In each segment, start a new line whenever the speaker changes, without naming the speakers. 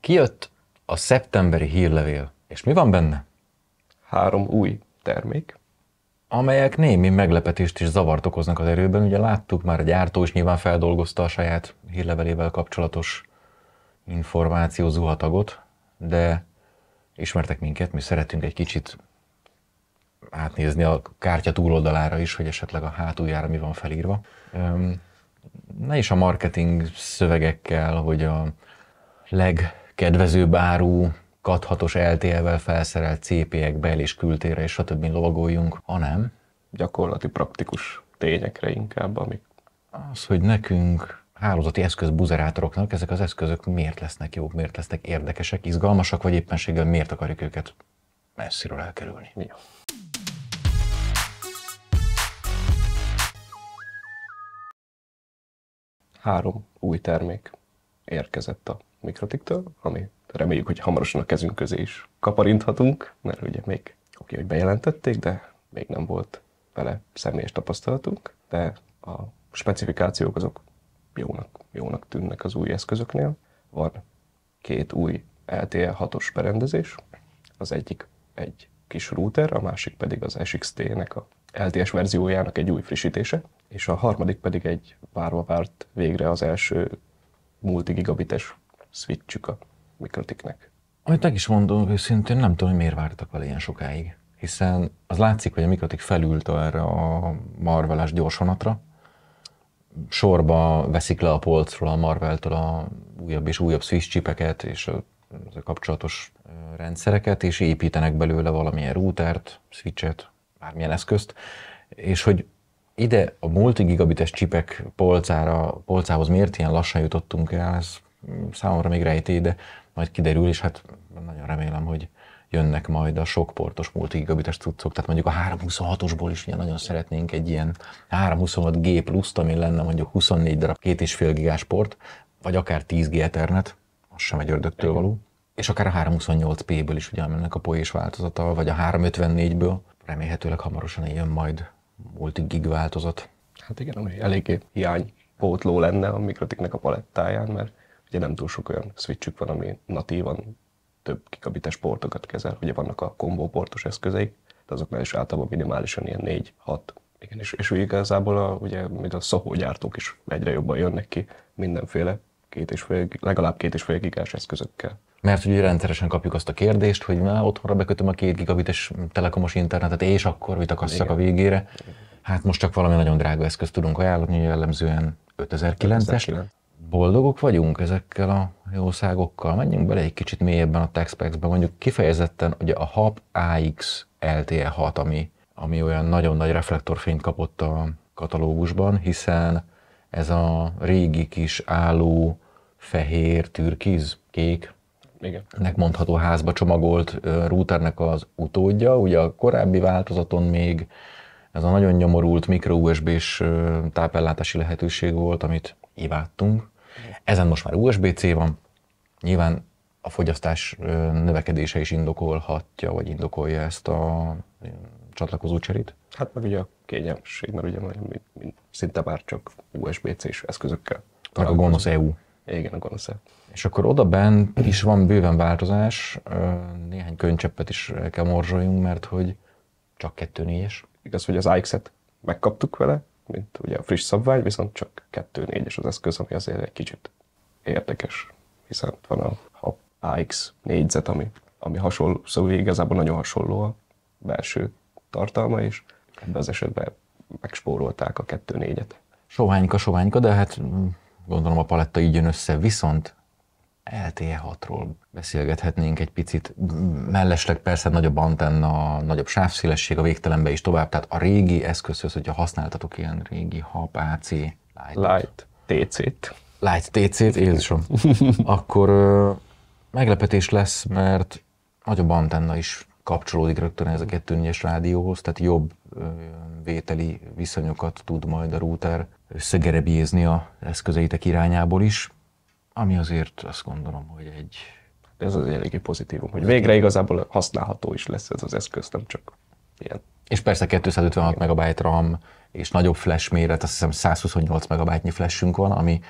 Kijött a szeptemberi hírlevél. És mi van benne? Három új termék. Amelyek némi meglepetést és zavart okoznak az erőben. Ugye láttuk már, a gyártó is nyilván feldolgozta a saját hírlevelével kapcsolatos információ zuhatagot, de ismertek minket, mi szeretünk egy kicsit átnézni a kártya túloldalára is, hogy esetleg a hátuljára mi van felírva. Ne is a marketing szövegekkel, hogy a leg kedvező báru, kathatos lte vel felszerelt CP-ekbe és kültére és stb. lovagoljunk, hanem gyakorlati, praktikus tényekre inkább, amik... Az, hogy nekünk hálózati buzerátoroknak ezek az eszközök miért lesznek jók, miért lesznek érdekesek, izgalmasak, vagy éppenséggel miért akarjuk őket messziről elkerülni. Ja.
Három új termék érkezett a Mikrotiktől, ami reméljük, hogy hamarosan a kezünk közé is kaparinthatunk, mert ugye még oké, okay, hogy bejelentették, de még nem volt vele személyes tapasztalatunk, de a specifikációk azok jónak, jónak tűnnek az új eszközöknél. Van két új LTE 6-os berendezés, az egyik egy kis router, a másik pedig az SXT-nek a LTS e verziójának egy új frissítése, és a harmadik pedig egy várva várt végre az első multigigabites switchük a Mikrotiknek.
Amit meg is mondom őszintén, nem tudom, hogy miért vártak vele ilyen sokáig. Hiszen az látszik, hogy a Mikrotik felült erre a marvelás gyorsonatra, sorba veszik le a polcról a marvel a újabb és újabb Swiss csipeket és a kapcsolatos rendszereket, és építenek belőle valamilyen routert, switchet, bármilyen eszközt, és hogy ide a multigigabites csipek polcára, polcához miért ilyen lassan jutottunk el, ez számomra még rejtély, de majd kiderül, és hát nagyon remélem, hogy jönnek majd a sok portos multigigabites cuccok, tehát mondjuk a 326-osból is ugye nagyon szeretnénk egy ilyen 326G pluszt, ami lenne mondjuk 24 darab 2,5 gigás port, vagy akár 10G Ethernet, az sem egy ördögtől való, és akár a 328P-ből is ugye mennek a poés változata, vagy a 354-ből, remélhetőleg hamarosan jön majd multigig változat.
Hát igen, ami eléggé hiány pótló lenne a mikrotiknek a palettáján, mert Ugye nem túl sok olyan switchük van, ami natívan több gigabites portokat kezel, ugye vannak a combo portos eszközeik, de azoknál is általában minimálisan ilyen 4-6 igen, és, és igazából a, ugye, mint a gyártók is egyre jobban jönnek ki mindenféle két és fél, legalább két és fél gigás
eszközökkel. Mert ugye rendszeresen kapjuk azt a kérdést, hogy már otthonra bekötöm a két gigabites telekomos internetet, és akkor mit akasszak a végére. Hát most csak valami nagyon drága eszközt tudunk ajánlani, jellemzően 5009-es, boldogok vagyunk ezekkel a jószágokkal? Menjünk bele egy kicsit mélyebben a textpacks mondjuk kifejezetten ugye a HAP AX LTE6, ami, ami olyan nagyon nagy reflektorfényt kapott a katalógusban, hiszen ez a régi kis álló fehér, türkiz, kék, igen. nek mondható házba csomagolt routernek az utódja. Ugye a korábbi változaton még ez a nagyon nyomorult mikro USB-s tápellátási lehetőség volt, amit imádtunk. Ezen most már USB-C van, nyilván a fogyasztás növekedése is indokolhatja, vagy indokolja ezt a csatlakozó cserét. Hát meg ugye a kényelmesség, mert ugye mind, mind, szinte már csak USB-C-s eszközökkel. Tehát a gonosz EU. Igen, a gonosz EU. És akkor oda bent is van bőven változás, néhány könycseppet is kell morzsoljunk, mert hogy csak kettő négyes. Igaz, hogy az ix megkaptuk vele, mint ugye a friss szabvány,
viszont csak 4 es az eszköz, ami azért egy kicsit érdekes, hiszen van a, a AX négyzet, ami, ami hasonló, szóval igazából nagyon hasonló a belső tartalma, és ebben az esetben megspórolták a 4 et
Soványka, soványka, de hát mm, gondolom a paletta így jön össze, viszont LTE 6-ról beszélgethetnénk egy picit. Mellesleg persze nagyobb antenna, nagyobb sávszélesség a végtelenbe is tovább, tehát a régi eszközhöz, hogyha használtatok ilyen régi HAP, AC, Light, Light TC-t. Light TC-t, Jézusom. Akkor ö, meglepetés lesz, mert nagyobb antenna is kapcsolódik rögtön ez a kettőnyes rádióhoz, tehát jobb ö, vételi viszonyokat tud majd a router összegerebjézni a eszközeitek irányából is ami azért azt gondolom, hogy egy...
Ez az eléggé pozitívum, hogy végre igazából használható is lesz ez az eszköz, nem csak
ilyen. És persze 256 mb RAM, és nagyobb flash méret, azt hiszem 128 megabájtnyi flashünk van, ami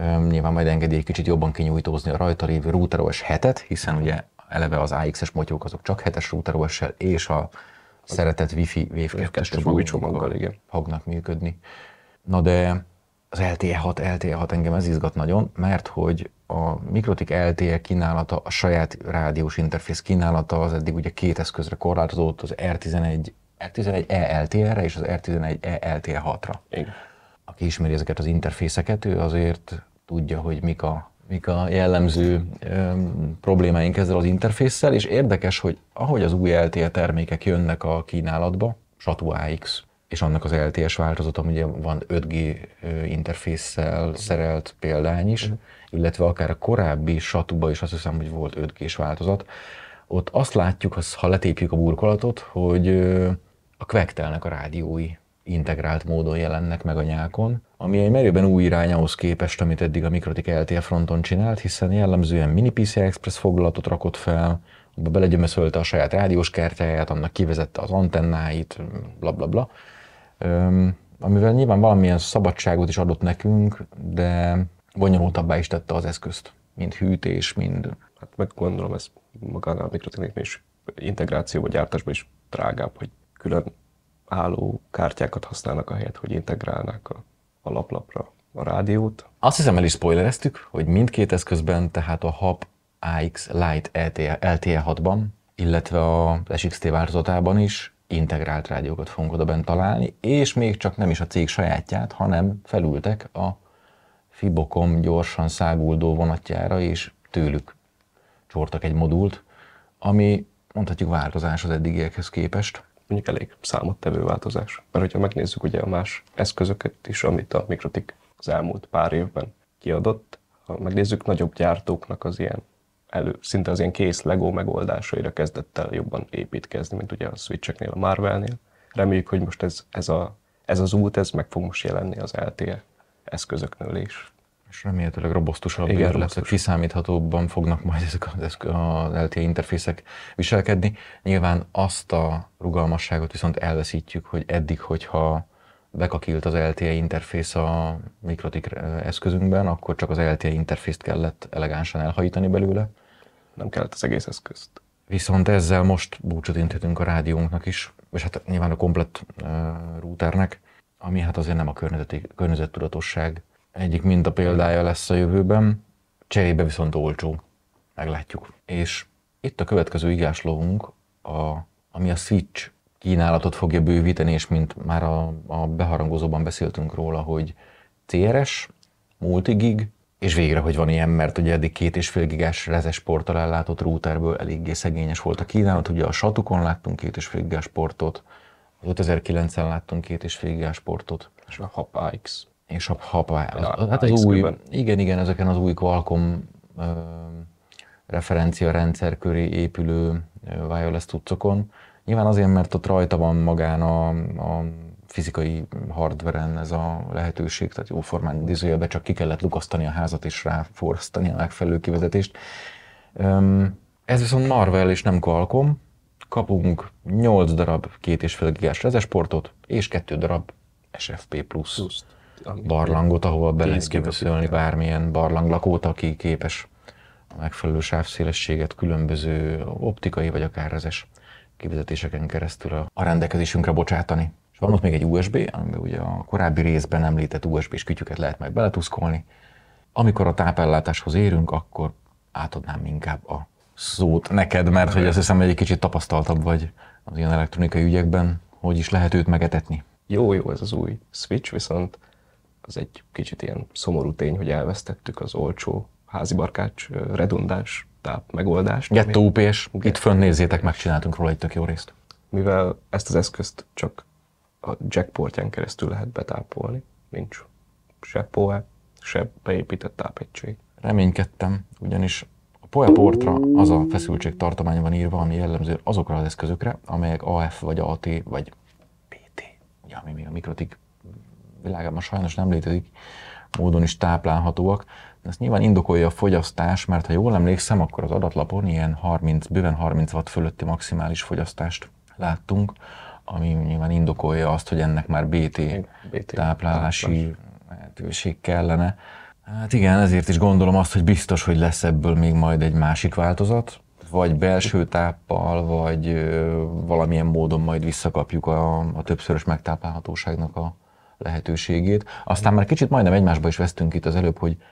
um, nyilván majd engedi egy kicsit jobban kinyújtózni a rajta lévő router OS hiszen ugye eleve az AX-es motyók azok csak hetes es router os és a szeretett Wi-Fi Wave 2-es csomaggal, csomaggal fognak működni. Na de az LTE6, LTE6 engem ez izgat nagyon, mert hogy a Mikrotik LTE kínálata, a saját rádiós interfész kínálata az eddig ugye két eszközre korlátozott, az R11, R11E LTE-re és az R11E LTE6-ra. Igen. Aki ismeri ezeket az interfészeket, ő azért tudja, hogy mik a, mik a jellemző ö, problémáink ezzel az interfészsel, és érdekes, hogy ahogy az új LTE termékek jönnek a kínálatba, Satu AX és annak az LTS változatom ugye van 5G interfésszel szerelt példány is, mhm. illetve akár a korábbi satuba is azt hiszem, hogy volt 5G-s változat. Ott azt látjuk, ha letépjük a burkolatot, hogy a Quectelnek a rádiói integrált módon jelennek meg a nyákon, ami egy merőben új irány ahhoz képest, amit eddig a Mikrotik LTE fronton csinált, hiszen jellemzően mini PCI Express foglalatot rakott fel, abba belegyömöszölte a saját rádiós kártyáját, annak kivezette az antennáit, bla bla bla. Öm, amivel nyilván valamilyen szabadságot is adott nekünk, de bonyolultabbá is tette az eszközt, mint hűtés, mind... Hát meg gondolom ez magánál a mikroténéknél is integráció vagy gyártásban is
drágább, hogy külön álló kártyákat használnak a helyet, hogy integrálnák a, a
laplapra a rádiót. Azt hiszem el is spoilereztük, hogy mindkét eszközben, tehát a hab AX Lite LTE6-ban, e illetve a SXT változatában is integrált rádiókat fogunk oda bent találni, és még csak nem is a cég sajátját, hanem felültek a Fibokom gyorsan száguldó vonatjára, és tőlük csortak egy modult, ami mondhatjuk változás az eddigiekhez képest.
Mondjuk elég számottevő változás, mert hogyha megnézzük ugye a más eszközöket is, amit a Mikrotik az elmúlt pár évben kiadott, ha megnézzük nagyobb gyártóknak az ilyen elő, szinte az ilyen kész LEGO megoldásaira kezdett el jobban építkezni, mint ugye a switch a Marvelnél. Reméljük, hogy most ez, ez, a, ez az út, ez meg fog most jelenni az LTE
eszközöknél is. És remélhetőleg robosztusabb, Igen, illetve kiszámíthatóbban fognak majd ezek az, az LTE interfészek viselkedni. Nyilván azt a rugalmasságot viszont elveszítjük, hogy eddig, hogyha bekakilt az LTE interfész a mikrotik eszközünkben, akkor csak az LTE interfészt kellett elegánsan elhajítani belőle. Nem kellett az egész eszközt. Viszont ezzel most búcsút intetünk a rádiónknak is, és hát nyilván a komplett uh, routernek, ami hát azért nem a környezeti, környezettudatosság egyik minta példája lesz a jövőben, cserébe viszont olcsó, meglátjuk. És itt a következő igáslóunk, a, ami a switch kínálatot fogja bővíteni, és mint már a, a beharangozóban beszéltünk róla, hogy CRS, er multigig, és végre, hogy van ilyen, mert ugye eddig két és fél gigás rezes porttal ellátott routerből eléggé szegényes volt a kínálat. Ugye a satukon láttunk két és fél gigás portot, 5009-en láttunk két és fél gigás portot. És a x És a az, Hát az új, igen, igen, ezeken az új Qualcomm ö, referencia rendszer köré épülő wireless tucokon. Nyilván azért, mert ott rajta van magán a, a fizikai hardveren ez a lehetőség, tehát formán idézőjelben csak ki kellett lukasztani a házat és ráforrasztani a megfelelő kivezetést. Ez viszont Marvel és nem Qualcomm. Kapunk 8 darab 2,5 gigás rezesportot és 2 darab SFP plusz barlangot, ahova be lehet képeszülni bármilyen barlanglakót, aki képes a megfelelő sávszélességet, különböző optikai vagy akár rezes kivizetéseken keresztül a rendelkezésünkre bocsátani. És van ott még egy USB, amiben ugye a korábbi részben említett USB-s kütyüket lehet majd beletuszkolni. Amikor a tápellátáshoz érünk, akkor átadnám inkább a szót neked, mert hogy azt hiszem, hogy egy kicsit tapasztaltabb vagy az ilyen elektronikai ügyekben, hogy is lehet őt megetetni. Jó, jó ez az új Switch, viszont
az egy kicsit ilyen szomorú tény, hogy elvesztettük az olcsó házibarkács redundáns táp megoldást. Gettó
UP, és itt fönn nézzétek, megcsináltunk róla egy tök jó részt.
Mivel ezt az eszközt csak a jackportján keresztül lehet betápolni, nincs se POE, se beépített tápegység.
Reménykedtem, ugyanis a POE portra az a feszültség tartomány van írva, ami jellemző azokra az eszközökre, amelyek AF vagy AT vagy PT, ugye, ami még a mikrotik világában sajnos nem létezik, módon is táplálhatóak. Ezt nyilván indokolja a fogyasztás, mert ha jól emlékszem, akkor az adatlapon ilyen 30, bőven 30 watt fölötti maximális fogyasztást láttunk, ami nyilván indokolja azt, hogy ennek már BT, BT táplálási lehetőség kellene. Hát igen, ezért is gondolom azt, hogy biztos, hogy lesz ebből még majd egy másik változat, vagy belső táppal, vagy valamilyen módon majd visszakapjuk a, a többszörös megtáplálhatóságnak a, lehetőségét. Aztán már kicsit majdnem egymásba is vesztünk itt az előbb, hogy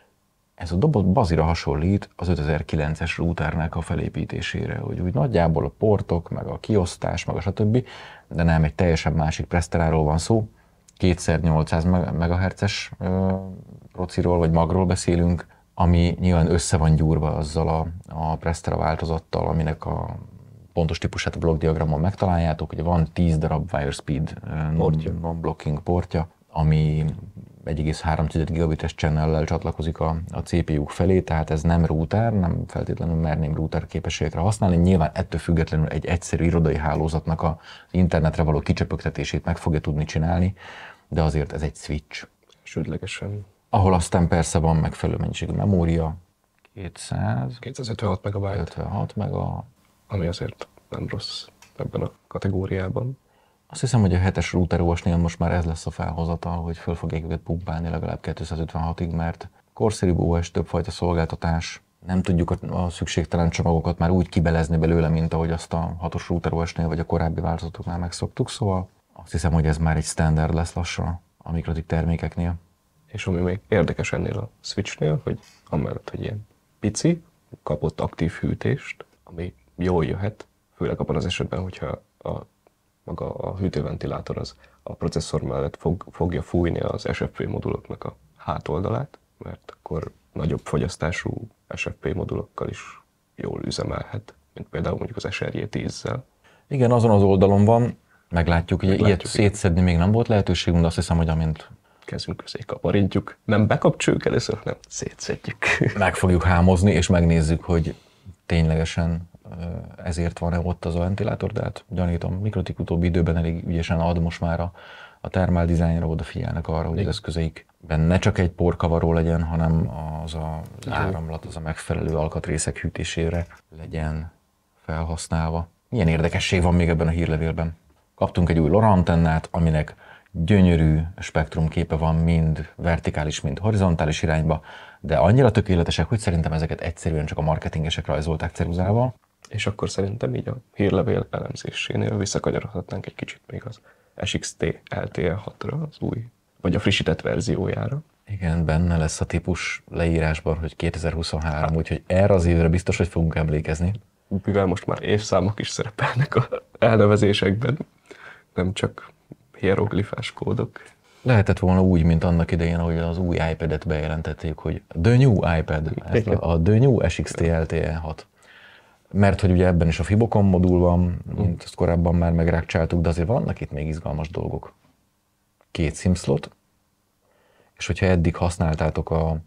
ez a doboz bazira hasonlít az 5009-es rútárnak a felépítésére, hogy úgy nagyjából a portok, meg a kiosztás, meg a stb., de nem egy teljesen másik preszteráról van szó, kétszer 800 MHz-es prociról vagy magról beszélünk, ami nyilván össze van gyúrva azzal a, a Prestera változattal, aminek a pontos típusát a blokkdiagramon megtaláljátok, hogy van 10 darab portja. non-blocking portja, ami 1,3 gigabites channellel csatlakozik a, a CPU-k felé, tehát ez nem router, nem feltétlenül merném router képességekre használni. Nyilván ettől függetlenül egy egyszerű irodai hálózatnak a internetre való kicsöpögtetését meg fogja tudni csinálni, de azért ez egy switch. Sődlegesen. Ahol aztán persze van megfelelő mennyiségű memória, 200...
256 megabyte. 56 mega, ami azért nem rossz ebben a kategóriában.
Azt hiszem, hogy a hetes router osnél most már ez lesz a felhozatal, hogy föl fogják őket pumpálni legalább 256-ig, mert korszerűbb OS többfajta szolgáltatás, nem tudjuk a, szükségtelen csomagokat már úgy kibelezni belőle, mint ahogy azt a hatos router OS-nél vagy a korábbi változatoknál megszoktuk, szóval azt hiszem, hogy ez már egy standard lesz lassan a mikrotik termékeknél. És ami még
érdekes ennél
a switchnél, hogy amellett, hogy ilyen pici, kapott
aktív hűtést, ami jól jöhet, főleg abban az esetben, hogyha a, maga a hűtőventilátor az a processzor mellett fog, fogja fújni az SFP moduloknak a hátoldalát, mert akkor nagyobb fogyasztású SFP modulokkal is
jól üzemelhet, mint például mondjuk az SRJ 10-zel. Igen, azon az oldalon van, meglátjuk, hogy ilyet igen. szétszedni még nem volt lehetőségünk, de azt hiszem, hogy amint kezünk közé kaparintjuk, nem bekapcsoljuk először, nem szétszedjük. Meg fogjuk hámozni, és megnézzük, hogy ténylegesen ezért van-e ott az a ventilátor, de hát gyanítom, Mikrotik utóbbi időben elég ügyesen ad most már a, a termál dizájnra odafigyelnek arra, hogy Igen. az eszközeikben ne csak egy porkavaró legyen, hanem az a áramlat, az a megfelelő alkatrészek hűtésére legyen felhasználva.
Milyen érdekesség van még ebben a
hírlevélben? Kaptunk egy új LoRa antennát, aminek gyönyörű spektrumképe van mind vertikális, mind horizontális irányba, de annyira tökéletesek, hogy szerintem ezeket egyszerűen csak a marketingesek rajzolták ceruzával. És akkor szerintem így a hírlevél elemzésénél visszakanyarodhatnánk egy kicsit még az SXT LTE6-ra, az új, vagy a frissített verziójára. Igen, benne lesz a típus leírásban, hogy 2023, hát. úgyhogy erre az évre biztos, hogy fogunk emlékezni. Mivel most már évszámok is szerepelnek a elnevezésekben, nem csak hieroglifás kódok. Lehetett volna úgy, mint annak idején, ahogy az új iPad-et bejelentették, hogy The New iPad, ez a The New SXT LTE 6 mert hogy ugye ebben is a Fibokon modul van, hm. mint ezt korábban már megrákcsáltuk, de azért vannak itt még izgalmas dolgok. Két simslot, és hogyha eddig használtátok a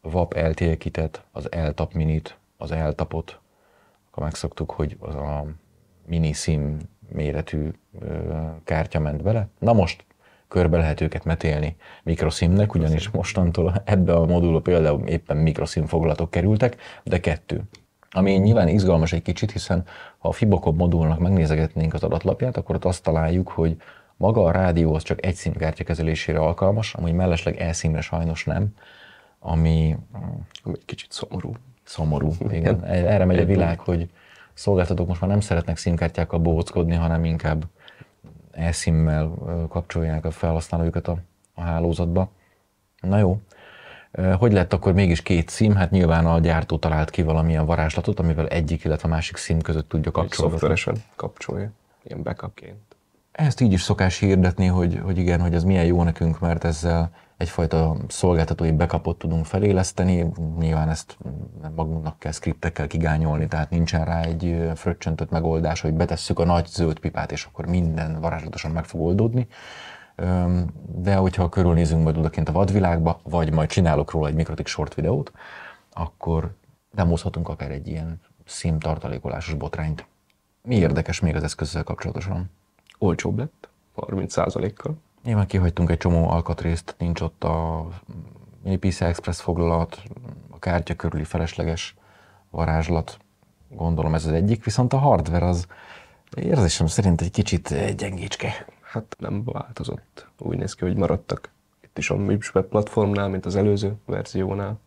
VAP LTE kitet, az LTAP minit, az LTAPot, akkor megszoktuk, hogy az a mini sim méretű kártya ment bele. Na most körbe lehet őket metélni mikroszimnek, ugyanis mostantól ebbe a modulba például éppen mikroszim foglalatok kerültek, de kettő ami nyilván izgalmas egy kicsit, hiszen ha a Fibokob modulnak megnézegetnénk az adatlapját, akkor ott azt találjuk, hogy maga a rádió az csak egy színkártya kezelésére alkalmas, amúgy mellesleg elszínre sajnos nem, ami... Ami egy kicsit szomorú. Szomorú, igen. Erre megy a világ, hogy szolgáltatók most már nem szeretnek színkártyákkal bohóckodni, hanem inkább esim kapcsolják a felhasználóikat a, a hálózatba. Na jó, hogy lett akkor mégis két szín, Hát nyilván a gyártó talált ki valamilyen varázslatot, amivel egyik, illetve a másik szín között tudja kapcsolni. Szoftveresen kapcsolja, ilyen backupként. Ezt így is szokás hirdetni, hogy, hogy igen, hogy ez milyen jó nekünk, mert ezzel egyfajta szolgáltatói backupot tudunk feléleszteni, nyilván ezt magunknak kell skriptekkel kigányolni, tehát nincsen rá egy fröccsöntött megoldás, hogy betesszük a nagy zöld pipát, és akkor minden varázslatosan meg fog oldódni, de hogyha körülnézünk majd odakint a vadvilágba, vagy majd csinálok róla egy mikrotik short videót, akkor demozhatunk akár egy ilyen szimtartalékolásos botrányt. Mi érdekes még az eszközzel kapcsolatosan? Olcsóbb lett, 30%-kal. Nyilván kihagytunk egy csomó alkatrészt, nincs ott a mini PCI Express foglalat, a kártya körüli felesleges varázslat, gondolom ez az egyik, viszont a hardware az érzésem szerint egy kicsit gyengécske. Hát nem változott. Úgy néz ki, hogy maradtak itt is a MIPS
platformnál, mint az előző verziónál.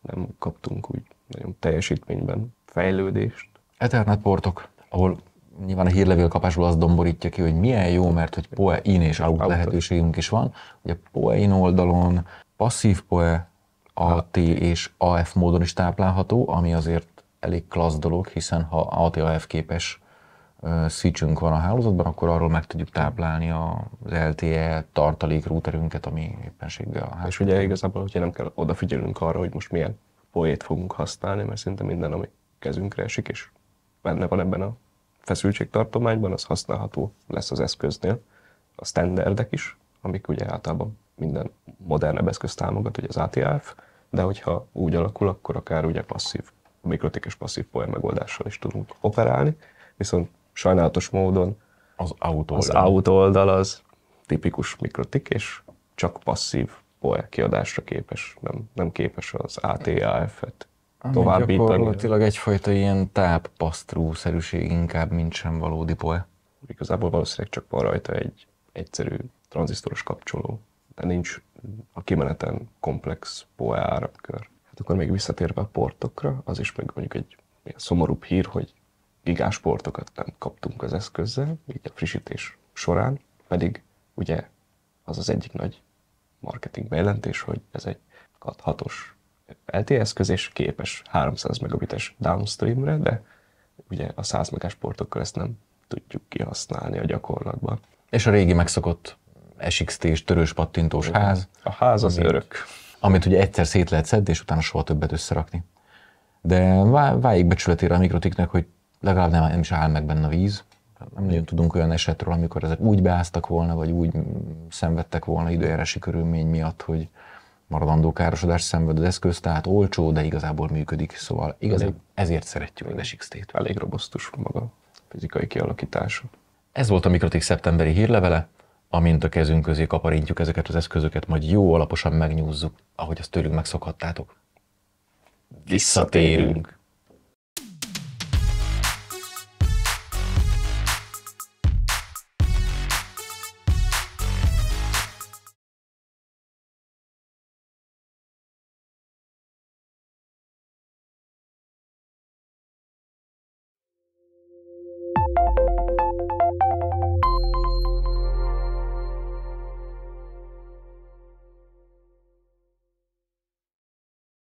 Nem kaptunk úgy nagyon teljesítményben
fejlődést. Ethernet portok, ahol nyilván a hírlevél kapásból azt domborítja ki, hogy milyen jó, mert hogy PoE in és out, out lehetőségünk is van. Ugye PoE in oldalon passzív PoE, AT és AF módon is táplálható, ami azért elég klassz dolog, hiszen ha AT-AF képes switchünk van a hálózatban, akkor arról meg tudjuk táplálni az LTE tartalék routerünket, ami éppenséggel a hálózat. És
ugye igazából, hogyha nem kell odafigyelünk arra, hogy most milyen poét fogunk használni, mert szinte minden, ami kezünkre esik, és benne van ebben a feszültségtartományban, az használható lesz az eszköznél. A standardek is, amik ugye általában minden modernebb eszköz támogat, ugye az ATF, de hogyha úgy alakul, akkor akár ugye passzív, mikrotikus passzív poén megoldással is tudunk operálni, viszont sajnálatos módon az autó oldal, az, out oldal az tipikus mikrotik, és csak passzív POE kiadásra képes, nem, nem képes az ATAF-et továbbítani. Gyakorlatilag
egyfajta ilyen táppasztrú-szerűség inkább, mint sem valódi POE. Igazából valószínűleg
csak van rajta egy egyszerű tranzisztoros kapcsoló, de nincs a kimeneten komplex POE áramkör. Hát akkor még visszatérve a portokra, az is meg mondjuk egy szomorúbb hír, hogy gigásportokat nem kaptunk az eszközzel, így a frissítés során, pedig ugye az az egyik nagy marketing bejelentés, hogy ez egy cat 6 LTE eszköz, és képes 300 megabites downstreamre, de ugye a 100 megás portokkal ezt nem tudjuk kihasználni a gyakorlatban.
És a régi megszokott sxt és törős pattintós a ház. A ház az amit, örök. Amit ugye egyszer szét lehet szedni, és utána soha többet összerakni. De váljék becsületére a mikrotiknek, hogy legalább nem, nem is áll meg benne a víz. Nem nagyon tudunk olyan esetről, amikor ezek úgy beáztak volna, vagy úgy szenvedtek volna időjárási körülmény miatt, hogy maradandó károsodást szenved az eszköz, tehát olcsó, de igazából működik. Szóval igazából ezért szeretjük az SX-t. Elég robosztus maga a fizikai kialakítása. Ez volt a Mikrotik szeptemberi hírlevele, amint a kezünk közé kaparintjuk ezeket az eszközöket, majd jó alaposan megnyúzzuk, ahogy azt tőlünk megszokhattátok. Visszatérünk! Visszatérünk.